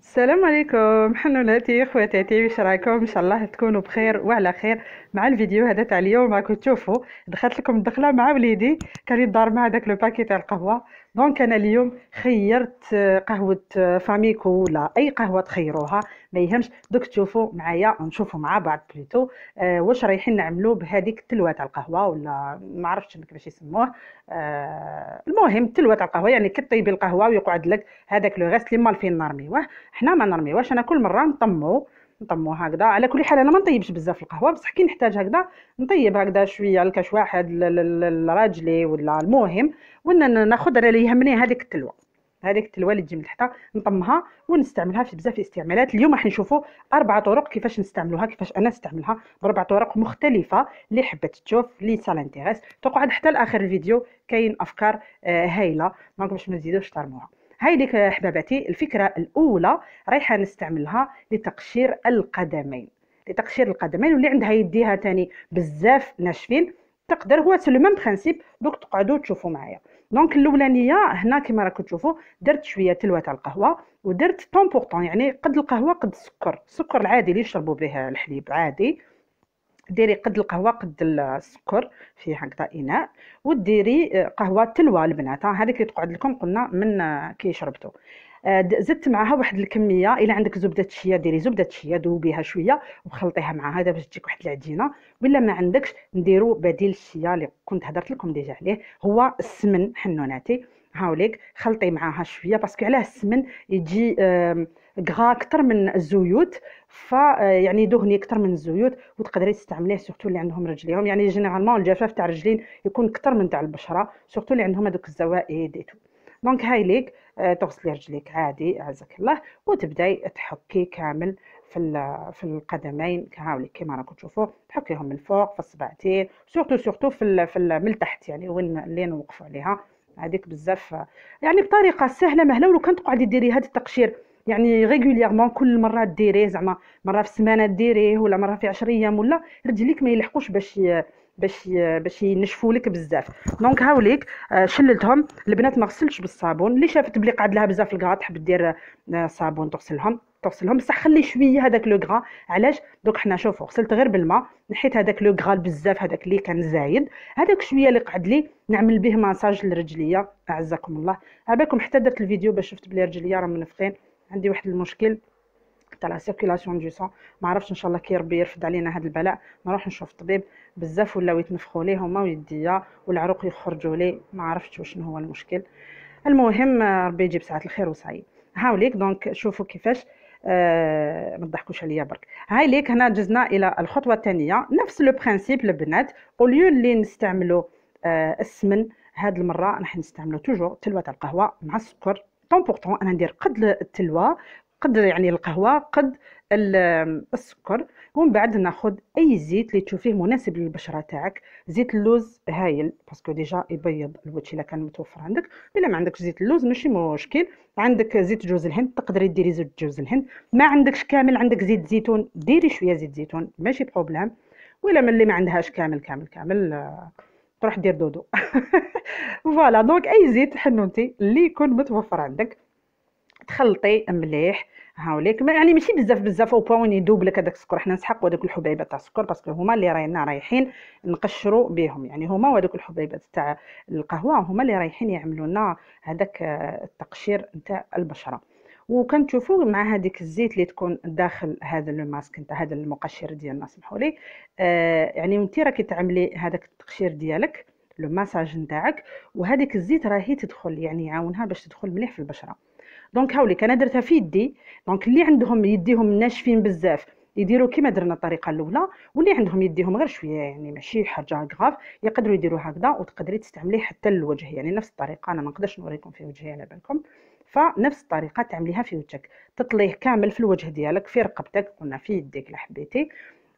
السلام عليكم حنوناتي خواتاتي واش راكم ان شاء الله تكونوا بخير وعلى خير مع الفيديو هذا تاع اليوم راكم تشوفوا دخلت لكم الدخله مع وليدي كان يدار مع داك لو باكي تاع القهوه دونك انا اليوم خيرت آه، قهوه آه، فاميكو ولا اي قهوه تخيروها ما يهمش دوك تشوفوا معايا نشوفوا مع بعض بليتو آه، واش رايحين نعملوا بهذيك التلوه تاع القهوه ولا ما عرفتش كيفاش يسموه المهم التلوه تاع القهوه يعني كي طيبي القهوه ويقعد لك هذاك لو غاست اللي فين نرميوه حنا ما نرميوهش انا كل مره نطمو نطموها هكذا على كل حال انا ما نطيبش بزاف القهوه بصح كي نحتاج هكذا نطيب هكذا شويه الكاش واحد لراجلي ولا المهم وناخذ انا اللي يهمني هذيك التلوه هذيك التلوه اللي تجي من تحتها نطمها ونستعملها في بزاف الاستعمالات اليوم راح نشوفوا اربع طرق كيفاش نستعملوها كيفاش انا نستعملها باربع طرق مختلفه اللي حبت تشوف اللي سالانتيغيس تقعد حتى لاخر الفيديو كاين افكار آه، هايله دونك باش ما نزيدوش ترموها هايديك احباباتي الفكره الاولى رايحه نستعملها لتقشير القدمين لتقشير القدمين واللي عندها يديها تاني بزاف ناشفين تقدر هو سو لو ميم برينسيپ دوك تقعدوا تشوفوا معايا دونك الاولانيه هنا كما راكم تشوفوا درت شويه تلوه تاع القهوه ودرت طون بورطون يعني قد القهوه قد السكر السكر العادي اللي يشربوا به الحليب عادي ديري قد القهوه قد السكر في هكذا اناء وديري آه، قهوه تلوى البنات هذيك اللي تقعد لكم قلنا من آه، كي شربتو آه، زدت معها واحد الكميه الا عندك زبده شيا ديري زبده شيا دوبيها شويه وخلطيها مع هذا باش تجيك واحد العجينه ولا ما عندكش نديرو بديل الشيا اللي كنت هدرت لكم ديجا عليه هو السمن حنوناتي هاوليك خلطي معاها شويه باسكو علاه السمن يجي كغا اكثر من الزيوت آه، يعني دهني اكثر من الزيوت وتقدري تستعمليه سورتو اللي عندهم رجليهم يعني جينيرالمون الجفاف تاع الرجلين يكون اكثر من تاع البشره سورتو اللي عندهم هذوك الزوائد ايتو دونك هاي ليك تغسلي رجليك عادي عزك الله وتبداي تحكي كامل في في القدمين كهاولي كيما راكم تشوفوا تحكيهم من الفوق في الصبعتين سورتو سورتو في, في من التحت يعني وين اللي نوقفوا عليها هذيك بزاف يعني بطريقه سهله مهله ولو كان تقعدي ديري هذا التقشير يعني ريغولييرمون كل مره ديريه زعما مره في السمانه ديريه ولا مره في 10 ايام ولا رجليك ما يلحقوش باش باش باش ينشفوا لك بزاف دونك هاوليك آه، شللتهم البنات ما غسلتش بالصابون اللي شافت بلي قعد لها بزاف الكرا تحب دير آه، صابون تغسلهم تغسلهم بصح خلي شويه هذاك لو غرا علاش دوك حنا شوفوا غسلت غير بالماء نحيت هذاك لو غرا بزاف هذاك اللي كان زايد هذاك شويه اللي قعد لي نعمل به ماساج لرجليا اعزكم الله عباكم حتى درت الفيديو باش شفت بلي رجليا راه منفخين عندي واحد المشكل تاع لا سيركولاسيون دو سون ما عرفتش ان شاء الله كي ربي يرفد علينا هذا البلاء نروح نشوف الطبيب بزاف ولاو يتنفخوا ليه هما ويديا والعروق يخرجوا لي ما عرفتش وشنو هو المشكل المهم ربي يجيب ساعه الخير وسعيد هاوليك دونك شوفوا كيفاش آه، ما تضحكوش عليا برك هاي ليك هنا جزنا الى الخطوه الثانيه نفس لو برينسيپ البنات اوليو اللي نستعملوا آه، السمن هاد المره راح نستعملو توجور تلوه تاع القهوه مع السكر طون بور طون انا ندير قد التلوه قد يعني القهوه قد السكر ومن بعد ناخذ اي زيت اللي تشوفيه مناسب للبشره تاعك زيت اللوز هايل باسكو ديجا يبيض الوجه الا كان متوفر عندك الا ما عندكش زيت اللوز ماشي مشكل عندك زيت جوز الهند تقدري ديري زيت جوز الهند ما عندكش كامل عندك زيت زيتون ديري شويه زيت زيتون ماشي بروبليم ولا من اللي ما عندهاش كامل كامل كامل آه، تروح دير دودو فوالا دونك اي زيت حنونتي اللي يكون متوفر عندك تخلطي مليح هاوليك ما يعني ماشي بزاف بزاف او بوين يدوب لك هذاك السكر حنا نسحقوا هذوك الحبيبات تاع السكر باسكو هما اللي راينا رايحين نقشروا بهم يعني هما وهذوك الحبيبات تاع القهوه هما اللي رايحين يعملوا لنا هذاك التقشير نتاع البشره وكنشوفوا مع هذيك الزيت اللي تكون داخل هذا لو ماسك نتاع هذا المقشر ديالنا سمحوا لي آه يعني انت راكي تعملي هذاك التقشير ديالك لو ماساج نتاعك وهذيك الزيت راهي تدخل يعني يعاونها باش تدخل مليح في البشره دونك هاوليك انا درتها في يدي دونك اللي عندهم يديهم ناشفين بزاف يديروا كيما درنا الطريقه الاولى واللي عندهم يديهم غير شويه يعني ماشي حاجه غاف يقدروا يديروا هكذا وتقدري تستعمليه حتى للوجه يعني نفس الطريقه انا ما نقدرش نوريكم في وجهي على بالكم فنفس الطريقه تعمليها في وجهك تطليه كامل في الوجه ديالك في رقبتك قلنا في يديك لحبيتي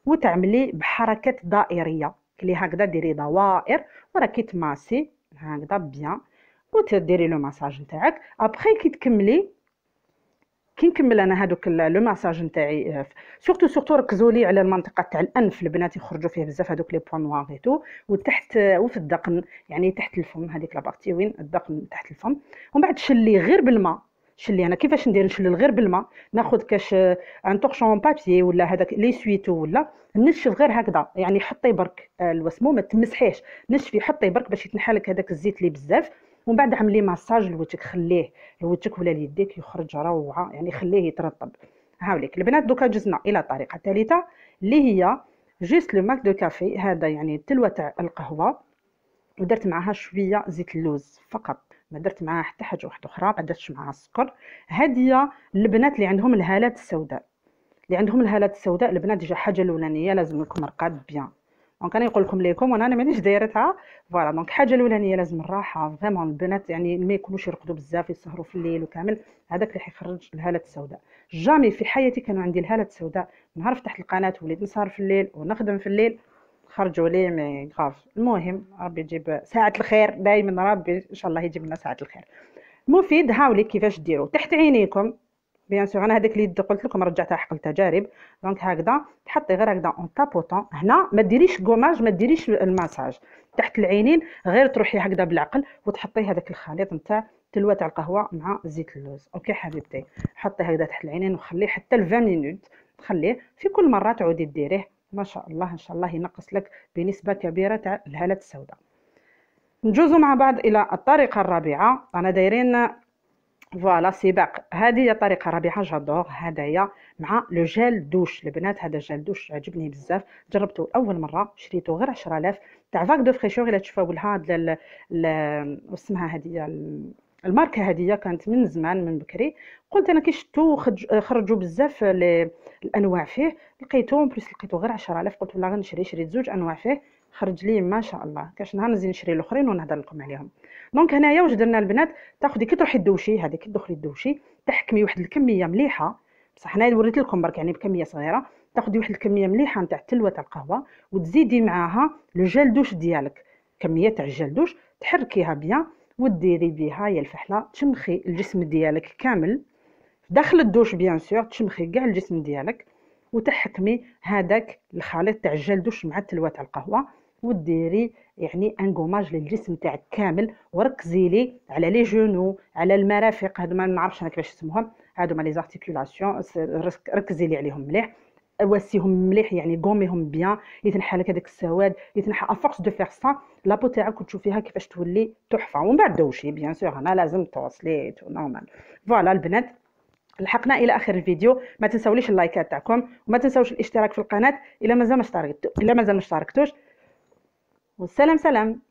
وتعملي بحركات دائريه كلي هكذا ديري دوائر وراكي تماسي هكذا بيان وتديري لو ماساج نتاعك ابخي كي تكملي كي نكمل انا هذوك لو ماساج نتاعي سورتو سورتو ركزوا لي على المنطقه تاع الانف البنات يخرجوا فيه بزاف هذوك لي بوان نوار اي تو وتحت آه، وفي الدقن يعني تحت الفم هذيك لابارتي وين الدقن تحت الفم ومن بعد شلي غير بالماء شلي انا كيفاش ندير نشلل غير بالماء ناخذ كاش ان تورشون بابي ولا هذاك لي سويتو ولا نشف غير هكذا يعني حطي برك آه، الوسمو ما تمسحيش نشفي حطي برك باش يتنحى لك هذاك الزيت اللي بزاف ومن بعد عملي ماساج لوجهك خليه لوجهك ولا ليديك يخرج روعه يعني خليه يترطب هاوليك البنات دوكا جزنا الى طريقه ثالثه اللي هي جيست لو ماك دو كافي هذا يعني تلوه تاع القهوه ودرت معاها شويه زيت اللوز فقط ما درت معاها حتى حاجه واحده اخرى ما درتش معاها السكر هذه البنات اللي عندهم الهالات السوداء اللي عندهم الهالات السوداء البنات ديجا حاجه الاولانيه لازم لكم رقاد بيان دونك انا نقول لكم ليكم وانا مانيش دايرتها فوالا دونك الحاجه الاولانيه لازم الراحه فريمون البنات يعني ما يكونوش يرقدوا بزاف يسهروا في الليل وكامل هذاك اللي حيخرج الهاله السوداء جامي في حياتي كانوا عندي الهاله السوداء نهار فتحت القناه وليت نسهر في الليل ونخدم في الليل خرجوا لي مي غاف المهم ربي يجيب ساعه الخير دائما ربي ان شاء الله يجيب لنا ساعه الخير مفيد هاولي كيفاش ديروا تحت عينيكم بيان سور انا هذاك اليد قلت لكم رجعتها حق التجارب دونك هكذا تحطي غير هكذا اون تابوطون هنا ما ديريش كوماج ما ديريش الماساج تحت العينين غير تروحي هكذا بالعقل وتحطي هذاك الخليط نتاع تلوى تاع القهوه مع زيت اللوز اوكي حبيبتي حطي هكذا تحت العينين وخليه حتى ل 20 مينوت تخليه في كل مره تعودي ديريه ما شاء الله ان شاء الله ينقص لك بنسبه كبيره تاع الهالات السوداء نجوزوا مع بعض الى الطريقه الرابعه انا دايرين فوالا سباق هذه هي طريقه رابحه جادور هدايا مع لو جيل دوش البنات هذا جيل دوش عجبني بزاف جربته اول مره شريته غير 10000 تاع فاك دو فريشور الا تشوفوا لها هاد اسمها هذه الماركه هدية كانت من زمان من بكري قلت انا كي شفتو خرجوا بزاف الانواع فيه لقيتو بليس لقيتو غير 10000 قلت والله غنشري شريت زوج انواع فيه خرج لي ما شاء الله كاش نهار نزيد نشري الاخرين ونهضر لكم عليهم دونك هنايا واش درنا البنات تاخذي كي تروحي الدوشي كي تدخلي الدوشي تحكمي واحد الكميه مليحه بصح هنايا وريت لكم برك يعني بكميه صغيره تاخذي واحد الكميه مليحه نتاع التلوه تاع القهوه وتزيدي معاها جيل دوش ديالك كميه تاع الجيل دوش تحركيها بيان وديري بها يا الفحله تشمخي الجسم ديالك كامل داخل الدوش بيان سور تشمخي كاع الجسم ديالك وتحكمي هذاك الخليط تاع الجيل دوش مع التلوه تاع القهوه وديري يعني غوماج للجسم تاعك كامل وركزي لي على لي جونو على المرافق هادو ما نعرفش انا كيفاش اسمهم هادو لي زارتيكولاسيون ركزي لي عليهم مليح واسيهم مليح يعني قوميهم بيان يتنحى لك هذاك السواد يتنحى افورس دو فيغ سا لابو تاعك وتشوفيها كيفاش تولي تحفه ومن بعد دوشي بيان سور ما لازم توصلي نورمال فوالا البنات لحقنا الى اخر الفيديو ما تنساوليش اللايكات تاعكم وما تنساوش الاشتراك في القناه الا مازال ما اشتركتوا الا مازال ما اشتركتوش والسلام سلام